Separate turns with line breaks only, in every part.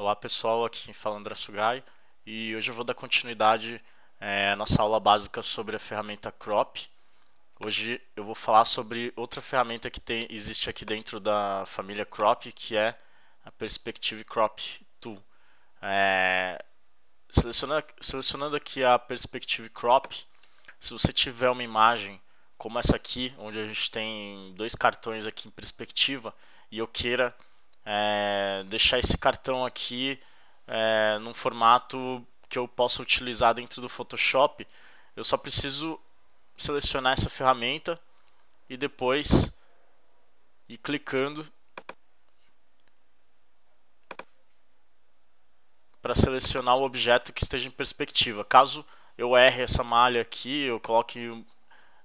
Olá pessoal, aqui quem fala é André Sugai e hoje eu vou dar continuidade é, à nossa aula básica sobre a ferramenta Crop. Hoje eu vou falar sobre outra ferramenta que tem, existe aqui dentro da família Crop, que é a Perspective Crop Tool. É, selecionando, selecionando aqui a Perspective Crop, se você tiver uma imagem como essa aqui, onde a gente tem dois cartões aqui em perspectiva, e eu queira é, deixar esse cartão aqui é, num formato que eu possa utilizar dentro do Photoshop, eu só preciso selecionar essa ferramenta e depois ir clicando para selecionar o objeto que esteja em perspectiva. Caso eu erre essa malha aqui, eu coloque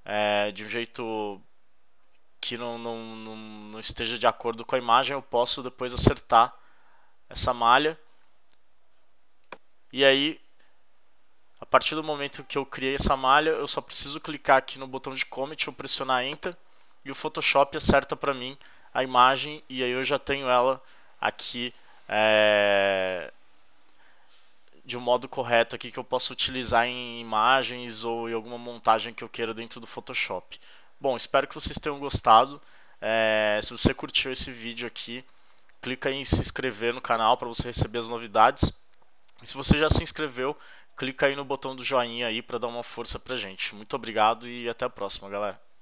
é, de um jeito que não, não, não, não esteja de acordo com a imagem, eu posso depois acertar essa malha. E aí, a partir do momento que eu criei essa malha, eu só preciso clicar aqui no botão de Commit ou pressionar Enter e o Photoshop acerta para mim a imagem e aí eu já tenho ela aqui é, de um modo correto aqui que eu posso utilizar em imagens ou em alguma montagem que eu queira dentro do Photoshop. Bom, espero que vocês tenham gostado. É, se você curtiu esse vídeo aqui, clica em se inscrever no canal para você receber as novidades. E se você já se inscreveu, clica aí no botão do joinha aí para dar uma força pra gente. Muito obrigado e até a próxima, galera.